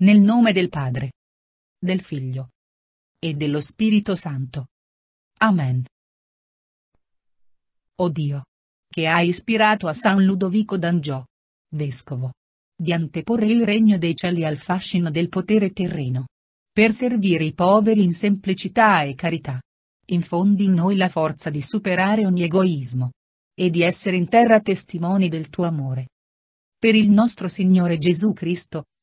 Nel nome del Padre, del Figlio e dello Spirito Santo. Amen. O Dio, che hai ispirato a San Ludovico d'Angiò, vescovo, di anteporre il regno dei cieli al fascino del potere terreno, per servire i poveri in semplicità e carità. Infondi in noi la forza di superare ogni egoismo e di essere in terra testimoni del tuo amore. Per il nostro Signore Gesù Cristo,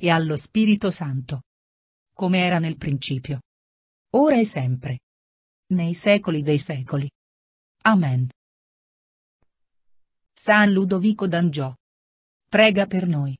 e allo Spirito Santo. Come era nel principio. Ora e sempre. Nei secoli dei secoli. Amen. San Ludovico d'Angio. Prega per noi.